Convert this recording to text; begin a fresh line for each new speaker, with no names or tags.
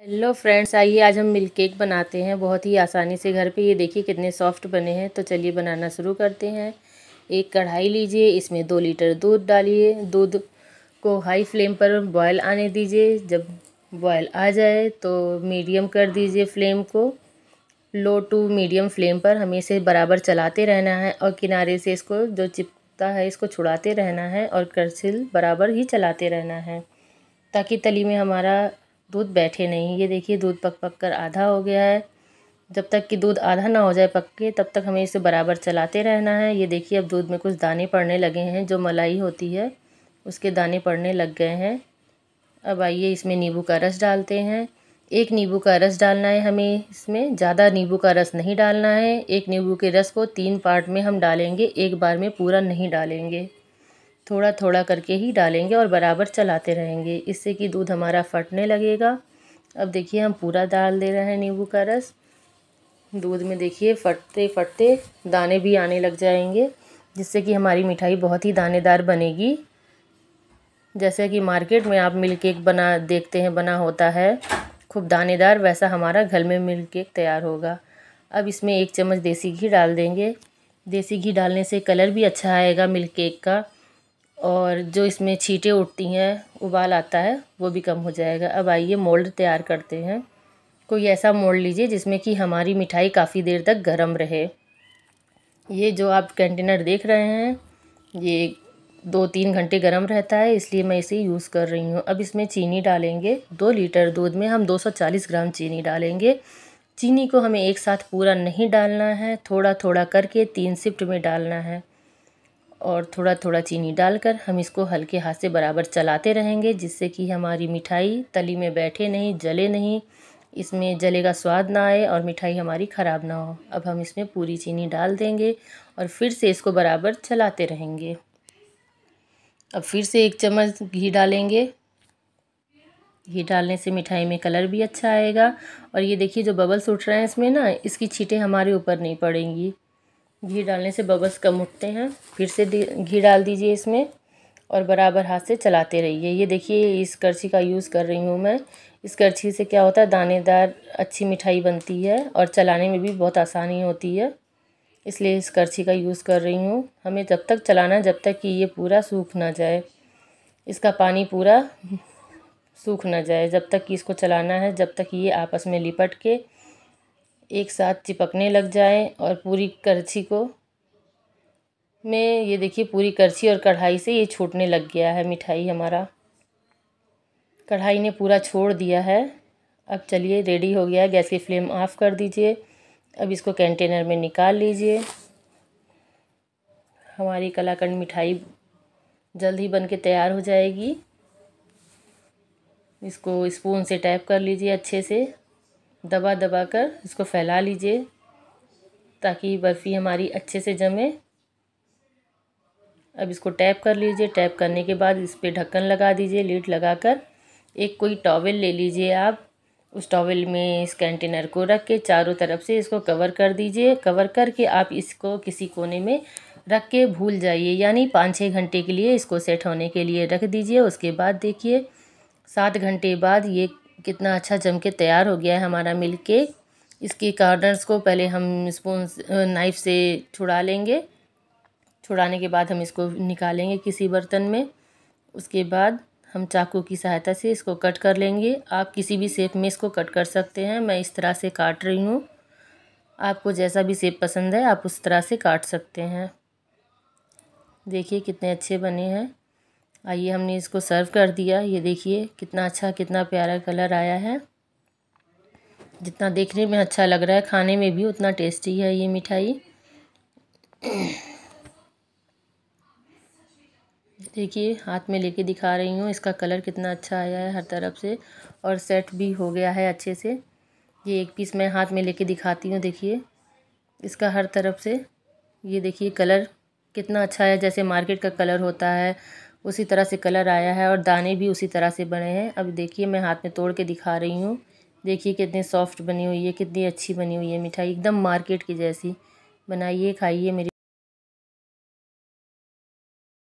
hello friends आइए आज हम मिल्क केक बनाते हैं बहुत ही आसानी से घर पे ये देखिए कितने सॉफ्ट बने हैं तो चलिए बनाना शुरू करते हैं एक कढ़ाई लीजिए इसमें दो लीटर दूध डालिए दूध को हाई फ्लेम पर बॉयल आने दीजिए जब बॉयल आ जाए तो मीडियम कर दीजिए फ्लेम को लो टू मीडियम फ्लेम पर हमें इसे बराबर चलाते रहना है और किनारे से इसको जो चिप लगता है इसको छुड़ाते रहना है और करसिल बराबर ही चलाते रहना है ताकि तली में हमारा दूध बैठे नहीं ये देखिए दूध पक पक कर आधा हो गया है जब तक कि दूध आधा ना हो जाए पक के तब तक हमें इसे बराबर चलाते रहना है ये देखिए अब दूध में कुछ दाने पड़ने लगे हैं जो मलाई होती है उसके दाने पड़ने लग गए हैं अब आइए इसमें नींबू का रस डालते हैं एक नींबू का रस डालना है हमें इसमें ज़्यादा नींबू का रस नहीं डालना है एक नींबू के रस को तीन पार्ट में हम डालेंगे एक बार में पूरा नहीं डालेंगे थोड़ा थोड़ा करके ही डालेंगे और बराबर चलाते रहेंगे इससे कि दूध हमारा फटने लगेगा अब देखिए हम पूरा डाल दे रहे हैं नींबू का रस दूध में देखिए फटते फटते दाने भी आने लग जाएंगे जिससे कि हमारी मिठाई बहुत ही दानेदार बनेगी जैसे कि मार्केट में आप मिल्क केक बना देखते हैं बना होता है खूब दानेदार वैसा हमारा घर में मिल्क केक तैयार होगा अब इसमें एक चम्मच देसी घी डाल देंगे देसी घी डालने से कलर भी अच्छा आएगा मिल्क केक का और जो इसमें छीटें उठती हैं उबाल आता है वो भी कम हो जाएगा अब आइए मोल्ड तैयार करते हैं कोई ऐसा मोल्ड लीजिए जिसमें कि हमारी मिठाई काफ़ी देर तक गर्म रहे ये जो आप कंटेनर देख रहे हैं ये दो तीन घंटे गर्म रहता है इसलिए मैं इसे यूज़ कर रही हूँ अब इसमें चीनी डालेंगे दो लीटर दूध में हम 240 ग्राम चीनी डालेंगे चीनी को हमें एक साथ पूरा नहीं डालना है थोड़ा थोड़ा करके तीन शिफ्ट में डालना है और थोड़ा थोड़ा चीनी डालकर हम इसको हल्के हाथ से बराबर चलाते रहेंगे जिससे कि हमारी मिठाई तली में बैठे नहीं जले नहीं इसमें जले का स्वाद ना आए और मिठाई हमारी ख़राब ना हो अब हम इसमें पूरी चीनी डाल देंगे और फिर से इसको बराबर चलाते रहेंगे अब फिर से एक चम्मच घी डालेंगे घी डालने से मिठाई में कलर भी अच्छा आएगा और ये देखिए जो बबल्स उठ रहे हैं इसमें ना इसकी छीटें हमारे ऊपर नहीं पड़ेंगी घी डालने से बबल्स कम उठते हैं फिर से घी डाल दीजिए इसमें और बराबर हाथ से चलाते रहिए ये देखिए इस करछी का यूज़ कर रही हूँ मैं इस करछी से क्या होता है दानेदार अच्छी मिठाई बनती है और चलाने में भी बहुत आसानी होती है इसलिए इस करछी का यूज़ कर रही हूँ हमें जब तक चलाना जब तक कि ये पूरा सूख ना जाए इसका पानी पूरा सूख ना जाए जब तक कि इसको चलाना है जब तक ये आपस में लिपट के एक साथ चिपकने लग जाए और पूरी करछी को में ये देखिए पूरी करछी और कढ़ाई से ये छूटने लग गया है मिठाई हमारा कढ़ाई ने पूरा छोड़ दिया है अब चलिए रेडी हो गया गैस की फ्लेम ऑफ़ कर दीजिए अब इसको कंटेनर में निकाल लीजिए हमारी कलाकंड मिठाई जल्द ही बन के तैयार हो जाएगी इसको स्पून से टैप कर लीजिए अच्छे से दबा दबा कर इसको फैला लीजिए ताकि बर्फ़ी हमारी अच्छे से जमे अब इसको टैप कर लीजिए टैप करने के बाद इस पर ढक्कन लगा दीजिए लीड लगा कर एक कोई टॉवेल ले लीजिए आप उस टॉवल में इस कंटेनर को रख के चारों तरफ से इसको कवर कर दीजिए कवर करके आप इसको किसी कोने में रख के भूल जाइए यानी पाँच छः घंटे के लिए इसको सेट होने के लिए रख दीजिए उसके बाद देखिए सात घंटे बाद ये कितना अच्छा जम के तैयार हो गया है हमारा मिल के इसके कार्नर्स को पहले हम स्पून नाइफ से छुड़ा लेंगे छुड़ाने के बाद हम इसको निकालेंगे किसी बर्तन में उसके बाद हम चाकू की सहायता से इसको कट कर लेंगे आप किसी भी शेप में इसको कट कर सकते हैं मैं इस तरह से काट रही हूँ आपको जैसा भी शेप पसंद है आप उस तरह से काट सकते हैं देखिए कितने अच्छे बने हैं आइए हमने इसको सर्व कर दिया ये देखिए कितना अच्छा कितना प्यारा कलर आया है जितना देखने में अच्छा लग रहा है खाने में भी उतना टेस्टी है ये मिठाई देखिए हाथ में लेके दिखा रही हूँ इसका कलर कितना अच्छा आया है हर तरफ से और सेट भी हो गया है अच्छे से ये एक पीस मैं हाथ में लेके दिखाती हूँ देखिए इसका हर तरफ से ये देखिए कलर कितना अच्छा है जैसे मार्केट का कलर होता है उसी तरह से कलर आया है और दाने भी उसी तरह से बने हैं अब देखिए मैं हाथ में तोड़ के दिखा रही हूँ देखिए कितनी सॉफ्ट बनी हुई है कितनी अच्छी बनी हुई है मिठाई एकदम मार्केट की जैसी बनाइए खाइए मेरी